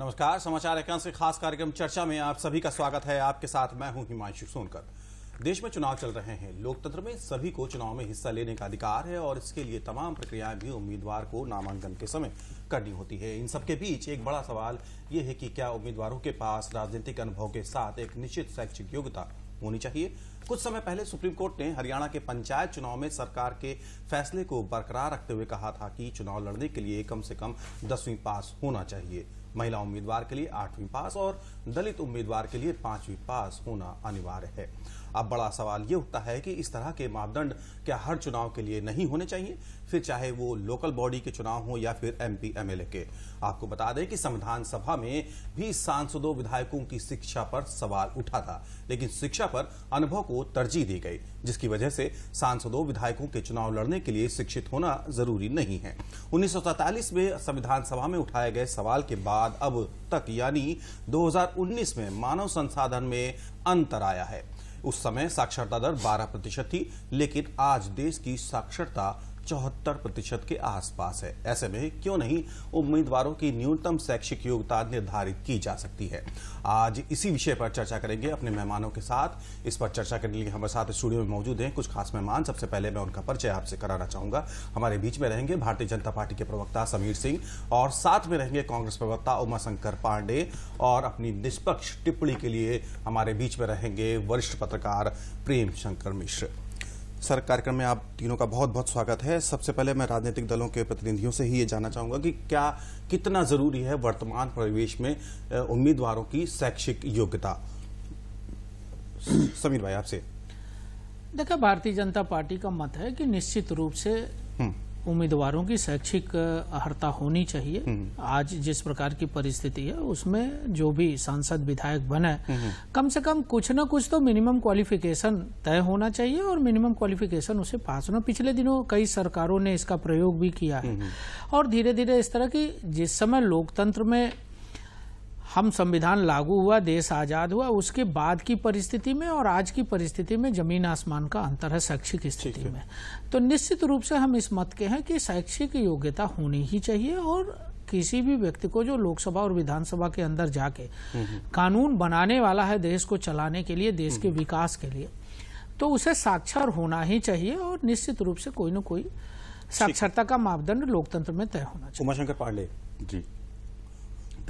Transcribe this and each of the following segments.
नमस्कार समाचार एकांश के खास कार्यक्रम चर्चा में आप सभी का स्वागत है आपके साथ मैं हूं हिमांशु सोनकर देश में चुनाव चल रहे हैं लोकतंत्र में सभी को चुनाव में हिस्सा लेने का अधिकार है और इसके लिए तमाम प्रक्रियाएं भी उम्मीदवार को नामांकन के समय करनी होती है इन सबके बीच एक बड़ा सवाल ये है कि क्या उम्मीदवारों के पास राजनीतिक अनुभव के साथ एक निश्चित शैक्षिक योग्यता होनी चाहिए कुछ समय पहले सुप्रीम कोर्ट ने हरियाणा के पंचायत चुनाव में सरकार के फैसले को बरकरार रखते हुए कहा था कि चुनाव लड़ने के लिए कम से कम दसवीं पास होना चाहिए महिला उम्मीदवार के लिए आठवीं पास और दलित उम्मीदवार के लिए पांचवीं पास होना अनिवार्य है अब बड़ा सवाल ये उठता है कि इस तरह के मापदंड क्या हर चुनाव के लिए नहीं होने चाहिए फिर चाहे वो लोकल बॉडी के चुनाव हो या फिर एमपी एमएलए के आपको बता दें कि संविधान सभा में भी सांसदों विधायकों की शिक्षा पर सवाल उठा था लेकिन शिक्षा पर अनुभव को तरजीह दी गई जिसकी वजह से सांसदों विधायकों के चुनाव लड़ने के लिए शिक्षित होना जरूरी नहीं है उन्नीस में संविधान सभा में उठाए गए सवाल के बाद अब तक यानी 2019 में मानव संसाधन में अंतर आया है उस समय साक्षरता दर 12 प्रतिशत थी लेकिन आज देश की साक्षरता चौहत्तर प्रतिशत के आसपास है ऐसे में क्यों नहीं उम्मीदवारों की न्यूनतम शैक्षिक योग्यता निर्धारित की जा सकती है आज इसी विषय पर चर्चा करेंगे अपने मेहमानों के साथ इस पर चर्चा करने के लिए हमारे साथ स्टूडियो में मौजूद हैं कुछ खास मेहमान सबसे पहले मैं उनका परिचय आपसे कराना चाहूंगा हमारे बीच में रहेंगे भारतीय जनता पार्टी के प्रवक्ता समीर सिंह और साथ में रहेंगे कांग्रेस प्रवक्ता उमाशंकर पांडे और अपनी निष्पक्ष टिप्पणी के लिए हमारे बीच में रहेंगे वरिष्ठ पत्रकार प्रेम शंकर मिश्र सर कार्यक्रम में आप तीनों का बहुत बहुत स्वागत है सबसे पहले मैं राजनीतिक दलों के प्रतिनिधियों से ही ये जानना चाहूंगा कि क्या कितना जरूरी है वर्तमान परिवेश में उम्मीदवारों की शैक्षिक योग्यता समीर भाई आपसे देखिए भारतीय जनता पार्टी का मत है कि निश्चित रूप से हम्म। उम्मीदवारों की शैक्षिक अर्हता होनी चाहिए हम्म। आज जिस प्रकार की परिस्थिति है उसमें जो भी सांसद विधायक बने हम्म। कम से कम कुछ ना कुछ तो मिनिमम क्वालिफिकेशन तय होना चाहिए और मिनिमम क्वालिफिकेशन उसे पास होना पिछले दिनों कई सरकारों ने इसका प्रयोग भी किया है हम्म। और धीरे धीरे इस तरह की जिस समय लोकतंत्र में हम संविधान लागू हुआ देश आज़ाद हुआ उसके बाद की परिस्थिति में और आज की परिस्थिति में जमीन आसमान का अंतर है शैक्षिक स्थिति में तो निश्चित रूप से हम इस मत के हैं कि शैक्षिक योग्यता होनी ही चाहिए और किसी भी व्यक्ति को जो लोकसभा और विधानसभा के अंदर जाके हम्म, हम्म। कानून बनाने वाला है देश को चलाने के लिए देश हम्म, के विकास के लिए तो उसे साक्षर होना ही चाहिए और निश्चित रूप से कोई न कोई साक्षरता का मापदंड लोकतंत्र में तय होना चाहिए उमाशंकर पांडे जी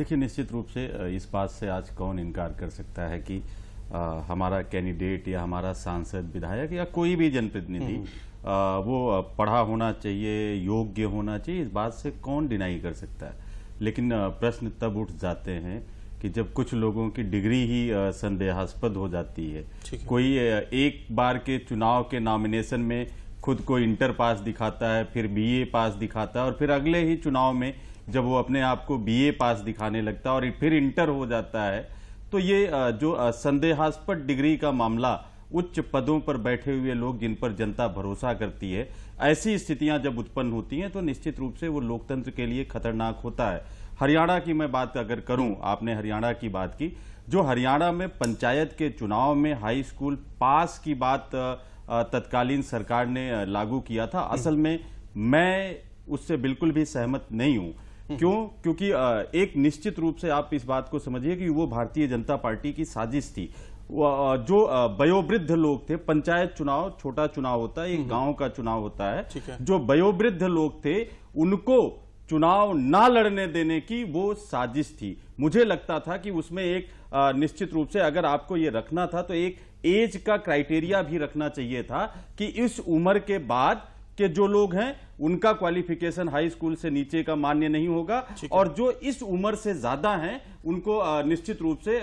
देखिए निश्चित रूप से इस बात से आज कौन इनकार कर सकता है कि आ, हमारा कैंडिडेट या हमारा सांसद विधायक या कोई भी जनप्रतिनिधि हम्म। वो पढ़ा होना चाहिए योग्य होना चाहिए इस बात से कौन डिनाई कर सकता है लेकिन प्रश्न तब उठ जाते हैं कि जब कुछ लोगों की डिग्री ही संदेहास्पद हो जाती है कोई एक बार के चुनाव के नॉमिनेशन में खुद को इंटर पास दिखाता है फिर बीए पास दिखाता है और फिर अगले ही चुनाव में जब वो अपने आप को बीए पास दिखाने लगता है और फिर इंटर हो जाता है तो ये जो संदेहास्पद डिग्री का मामला उच्च पदों पर बैठे हुए लोग जिन पर जनता भरोसा करती है ऐसी स्थितियां जब उत्पन्न होती हैं तो निश्चित रूप से वो लोकतंत्र के लिए खतरनाक होता है हरियाणा की मैं बात अगर करूं आपने हरियाणा की बात की जो हरियाणा में पंचायत के चुनाव में हाई स्कूल पास की बात तत्कालीन सरकार ने लागू किया था हम्म। असल में मैं उससे बिल्कुल भी सहमत नहीं हूं हम्म। क्यों क्योंकि एक निश्चित रूप से आप इस बात को समझिए कि वो भारतीय जनता पार्टी की साजिश थी जो वयोवृद्ध लोग थे पंचायत चुनाव छोटा चुनाव होता है एक हम्म। गांव का चुनाव होता है, है। जो वयोवृद्ध लोग थे उनको चुनाव ना लड़ने देने की वो साजिश थी मुझे लगता था कि उसमें एक निश्चित रूप से अगर आपको ये रखना था तो एक एज का क्राइटेरिया भी रखना चाहिए था कि इस उम्र के बाद के जो लोग हैं उनका क्वालिफिकेशन हाई स्कूल से नीचे का मान्य नहीं होगा और जो इस उम्र से ज्यादा हैं उनको निश्चित रूप से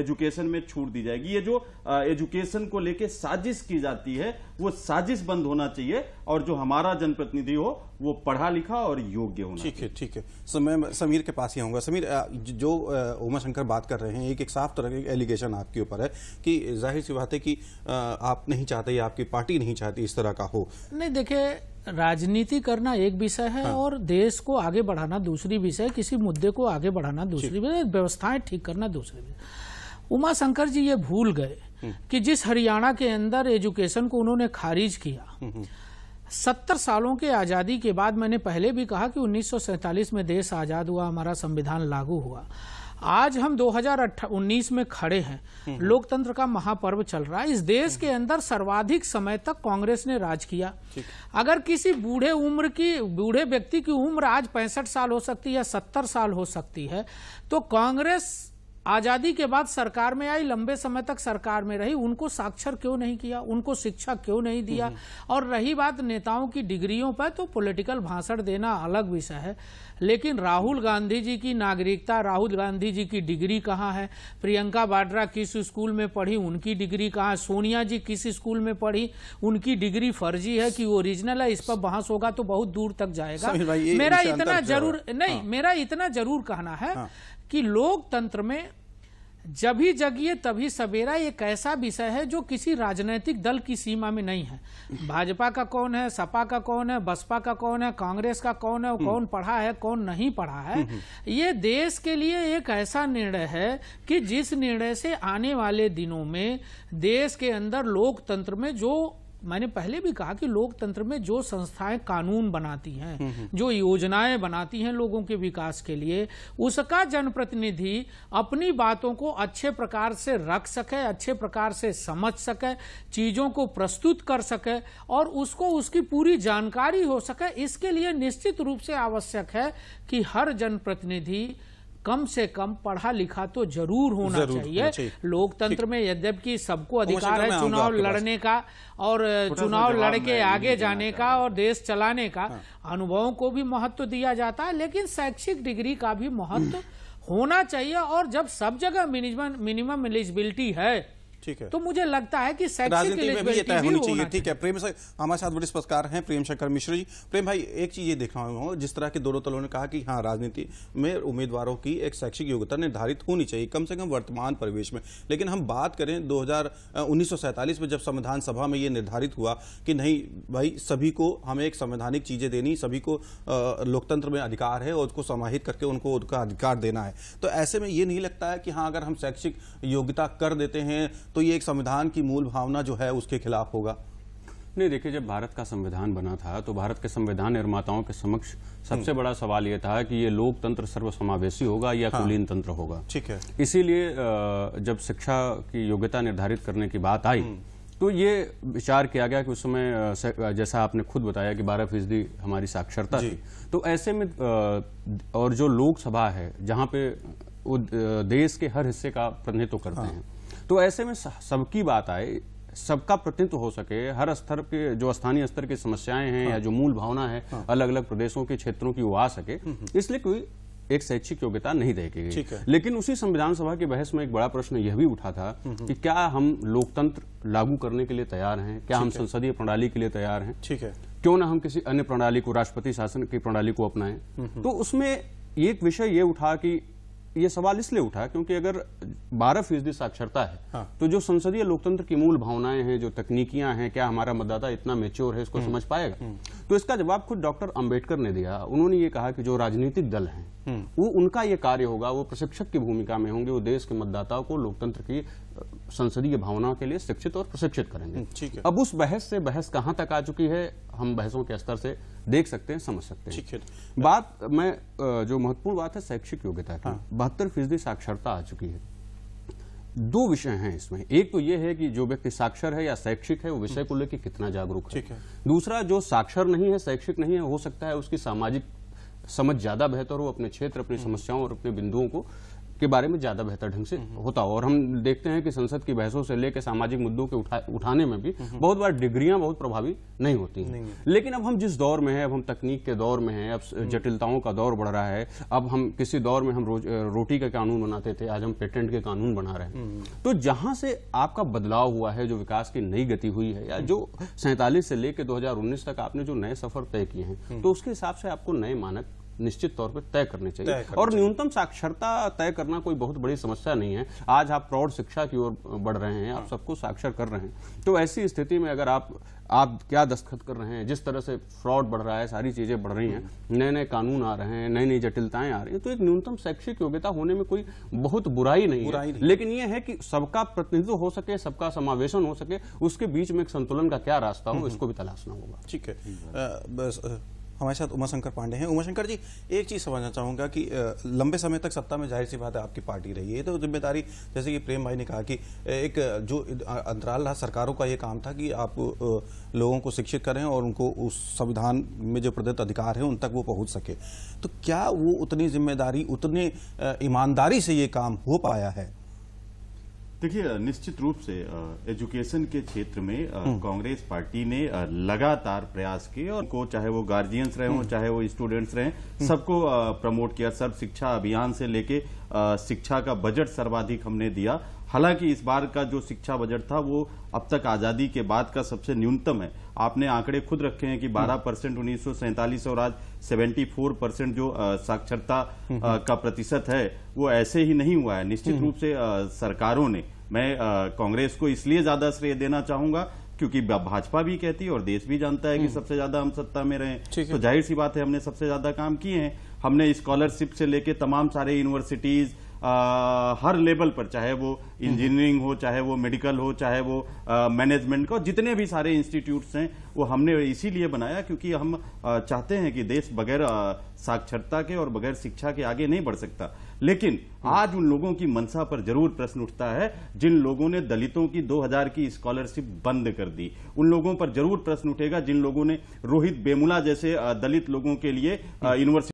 एजुकेशन में छूट दी जाएगी ये जो एजुकेशन को लेके साजिश की जाती है वो साजिश बंद होना चाहिए और जो हमारा जनप्रतिनिधि हो वो पढ़ा लिखा और योग्य होना ठीक है ठीक है सो मैं समीर के पास ही आऊंगा समीर जो उमा शंकर बात कर रहे हैं एक एक साफ तरह की एलिगेशन आपके ऊपर है कि जाहिर सी बात है कि आप नहीं चाहते या आपकी पार्टी नहीं चाहती इस तरह का हो नहीं देखिए राजनीति करना एक विषय है हाँ। और देश को आगे बढ़ाना दूसरी विषय किसी मुद्दे को आगे बढ़ाना दूसरी विषय व्यवस्थाएं ठीक करना दूसरी विषय उमा शंकर जी ये भूल गए हम्म। कि जिस हरियाणा के अंदर एजुकेशन को उन्होंने खारिज किया हम्म, हम्म। सत्तर सालों के आज़ादी के बाद मैंने पहले भी कहा कि उन्नीस में देश आज़ाद हुआ हमारा संविधान लागू हुआ आज हम 2019 में खड़े हैं हम्म। लोकतंत्र का महापर्व चल रहा है इस देश हम्म। के अंदर सर्वाधिक समय तक कांग्रेस ने राज किया अगर किसी बूढ़े उम्र की बूढ़े व्यक्ति की उम्र आज पैंसठ साल हो सकती है सत्तर साल हो सकती है तो कांग्रेस आजादी के बाद सरकार में आई लंबे समय तक सरकार में रही उनको साक्षर क्यों नहीं किया उनको शिक्षा क्यों नहीं दिया हम्म, हम्म। और रही बात नेताओं की डिग्रियों पर तो पॉलिटिकल भाषण देना अलग विषय है लेकिन राहुल गांधी जी की नागरिकता राहुल गांधी जी की डिग्री कहाँ है प्रियंका वाड्रा किस स्कूल में पढ़ी उनकी डिग्री कहाँ है सोनिया जी किस स्कूल में पढ़ी उनकी डिग्री फर्जी है कि ओरिजिनल है इस पर बहस होगा तो बहुत दूर तक जाएगा मेरा इतना जरूर नहीं हाँ। मेरा इतना जरूर कहना है हाँ। कि लोकतंत्र में जब ही जगिए तभी सवेरा एक ऐसा विषय है जो किसी राजनीतिक दल की सीमा में नहीं है भाजपा का कौन है सपा का कौन है बसपा का कौन है कांग्रेस का कौन है कौन पढ़ा है कौन नहीं पढ़ा है ये देश के लिए एक ऐसा निर्णय है कि जिस निर्णय से आने वाले दिनों में देश के अंदर लोकतंत्र में जो मैंने पहले भी कहा कि लोकतंत्र में जो संस्थाएं कानून बनाती हैं हम्म, हम्म। जो योजनाएं बनाती हैं लोगों के विकास के लिए उसका जनप्रतिनिधि अपनी बातों को अच्छे प्रकार से रख सके अच्छे प्रकार से समझ सके चीजों को प्रस्तुत कर सके और उसको उसकी पूरी जानकारी हो सके इसके लिए निश्चित रूप से आवश्यक है कि हर जनप्रतिनिधि कम से कम पढ़ा लिखा तो जरूर होना जरूर चाहिए लोकतंत्र में यद्यपि सबको अधिकार है चुनाव लड़ने का और चुनाव लड़के आगे जाने का और देश चलाने का हाँ। अनुभवों को भी महत्व दिया जाता है लेकिन शैक्षिक डिग्री का भी महत्व हम्म। होना चाहिए और जब सब जगह मिनिमम मिनिमम एलिजिबिलिटी है ठीक है तो मुझे लगता है कि राजनीति में भी ये तय होनी चाहिए ठीक है प्रेम से हमारे साथ बड़े पत्रकार हैं प्रेम शंकर मिश्र जी प्रेम भाई एक चीज ये देख रहा हूँ जिस तरह के दोनों दलों ने कहा कि हाँ राजनीति में उम्मीदवारों की एक शैक्षिक योग्यता निर्धारित होनी चाहिए कम से कम वर्तमान परिवेश में लेकिन हम बात करें दो हजार में जब संविधान सभा में ये निर्धारित हुआ कि नहीं भाई सभी को हमें एक संवैधानिक चीजें देनी सभी को लोकतंत्र में अधिकार है और उसको समाहित करके उनको उनका अधिकार देना है तो ऐसे में ये नहीं लगता है कि हाँ अगर हम शैक्षिक योग्यता कर देते हैं तो ये एक संविधान की मूल भावना जो है उसके खिलाफ होगा नहीं देखिए जब भारत का संविधान बना था तो भारत के संविधान निर्माताओं के समक्ष सबसे हम्म। बड़ा सवाल यह था कि ये लोकतंत्र सर्वसमावेशी होगा या हाँ, कुलीन तंत्र होगा ठीक है इसीलिए जब शिक्षा की योग्यता निर्धारित करने की बात आई हम्म। तो ये विचार किया गया कि उस समय जैसा आपने खुद बताया कि बारह फीसदी हमारी साक्षरता थी तो ऐसे में और जो लोकसभा है जहाँ पे वो देश के हर हिस्से का प्रतिनिधित्व करते हाँ। हैं तो ऐसे में सबकी बात आए सबका प्रतिनिधित्व हो सके हर स्तर के जो स्थानीय स्तर की समस्याएं हैं या हाँ। जो मूल भावना है हाँ। अलग अलग प्रदेशों के क्षेत्रों की वो आ सके हम्म, हम्म। इसलिए कोई एक शैक्षिक योग्यता नहीं देखी गई लेकिन उसी संविधान सभा की बहस में एक बड़ा प्रश्न यह भी उठा था हम्म, कि क्या हम लोकतंत्र लागू करने के लिए तैयार हैं क्या हम संसदीय प्रणाली के लिए तैयार हैं ठीक है क्यों ना हम किसी अन्य प्रणाली को राष्ट्रपति शासन की प्रणाली को अपनाएं तो उसमें एक विषय ये उठा कि ये सवाल इसलिए उठा क्योंकि अगर 12 फीसदी साक्षरता है हाँ। तो जो संसदीय लोकतंत्र की मूल भावनाएं हैं जो तकनीकियां हैं क्या हमारा मतदाता इतना मेच्योर है इसको हम्म। समझ पाएगा हम्म। तो इसका जवाब खुद डॉक्टर अंबेडकर ने दिया उन्होंने ये कहा कि जो राजनीतिक दल हैं वो उनका ये कार्य होगा वो प्रशिक्षक की भूमिका में होंगे वो देश के मतदाताओं को लोकतंत्र की संसदीय भावना के लिए शिक्षित और प्रशिक्षित करेंगे हम्म, अब उस बहस से बहस कहाँ तक आ चुकी है हम बहसों के स्तर से देख सकते हैं समझ सकते हैं है। बात मैं जो महत्वपूर्ण बात है शैक्षिक योग्यता की हाँ। बहत्तर फीसदी साक्षरता आ चुकी है दो विषय हैं इसमें एक तो यह है कि जो व्यक्ति साक्षर है या शैक्षिक है वो विषय को लेकर कितना जागरूक है।, है दूसरा जो साक्षर नहीं है शैक्षिक नहीं है हो सकता है उसकी सामाजिक समझ ज्यादा बेहतर हो अपने क्षेत्र अपनी समस्याओं और अपने बिंदुओं को के बारे में ज्यादा बेहतर ढंग से होता हो और हम देखते हैं कि संसद की बहसों से लेकर सामाजिक मुद्दों के उठा, उठाने में भी बहुत बार डिग्रियां बहुत प्रभावी नहीं होती हैं लेकिन अब हम जिस दौर में हैं अब हम तकनीक के दौर में हैं अब जटिलताओं का दौर बढ़ रहा है अब हम किसी दौर में हम रोज रोटी का कानून बनाते थे आज हम पेटेंट के कानून बना रहे हैं हम्म। तो जहां से आपका बदलाव हुआ है जो विकास की नई गति हुई है या जो सैंतालीस से लेकर दो तक आपने जो नए सफर तय किए हैं हम्म। तो उसके हिसाब से आपको नए मानक निश्चित तौर पर तय करने चाहिए और न्यूनतम साक्षरता तय करना कोई बहुत बड़ी समस्या नहीं है आज आप प्रौढ़ शिक्षा की ओर बढ़ रहे हैं आप हाँ। सबको साक्षर कर रहे हैं तो ऐसी स्थिति में अगर आप आप क्या दस्तखत कर रहे हैं जिस तरह से फ्रॉड बढ़ रहा है सारी चीजें बढ़ रही हैं नए नए कानून आ रहे हैं नई नई जटिलताएं आ रही हैं तो एक न्यूनतम शैक्षिक योग्यता होने में कोई बहुत बुराई नहीं बुराई है नहीं। लेकिन यह है कि सबका प्रतिनिधित्व हो सके सबका समावेशन हो सके उसके बीच में एक संतुलन का क्या रास्ता हो हम्म, हम्म। इसको भी तलाशना होगा ठीक है हम्म। हमारे साथ उमाशंकर पांडे हैं उमाशंकर जी एक चीज समझना चाहूंगा कि लंबे समय तक सत्ता में जाहिर सी बात है आपकी पार्टी रही है तो जिम्मेदारी जैसे कि प्रेम भाई ने कहा कि एक जो अंतराल रहा सरकारों का ये काम था कि आप लोगों को शिक्षित करें और उनको उस संविधान में जो प्रदत्त अधिकार है उन तक वो पहुंच सके तो क्या वो उतनी जिम्मेदारी उतनी ईमानदारी से ये काम हो पाया है देखिए निश्चित रूप से एजुकेशन के क्षेत्र में हम्म। कांग्रेस पार्टी ने लगातार प्रयास किए और को चाहे वो गार्जियंस रहे हों चाहे वो स्टूडेंट्स रहे हम्म। सबको प्रमोट किया सर्व शिक्षा अभियान से लेके शिक्षा का बजट सर्वाधिक हमने दिया हालांकि इस बार का जो शिक्षा बजट था वो अब तक आजादी के बाद का सबसे न्यूनतम है आपने आंकड़े खुद रखे हैं कि 12 परसेंट उन्नीस और आज 74 परसेंट जो साक्षरता हम्म, हम्म। का प्रतिशत है वो ऐसे ही नहीं हुआ है निश्चित हम्म। रूप से सरकारों ने मैं कांग्रेस को इसलिए ज्यादा श्रेय देना चाहूंगा क्योंकि भाजपा भी कहती है और देश भी जानता है कि सबसे ज्यादा हम सत्ता में रहे तो जाहिर सी बात है हमने सबसे ज्यादा काम किए हैं हमने स्कॉलरशिप से लेके तमाम सारे यूनिवर्सिटीज आ, हर लेवल पर चाहे वो इंजीनियरिंग हो चाहे वो मेडिकल हो चाहे वो मैनेजमेंट का जितने भी सारे इंस्टीट्यूट्स हैं वो हमने इसीलिए बनाया क्योंकि हम आ, चाहते हैं कि देश बगैर साक्षरता के और बगैर शिक्षा के आगे नहीं बढ़ सकता लेकिन हम्म। आज उन लोगों की मनसा पर जरूर प्रश्न उठता है जिन लोगों ने दलितों की 2000 की स्कॉलरशिप बंद कर दी उन लोगों पर जरूर प्रश्न उठेगा जिन लोगों ने रोहित बेमुला जैसे दलित लोगों के लिए यूनिवर्सिटी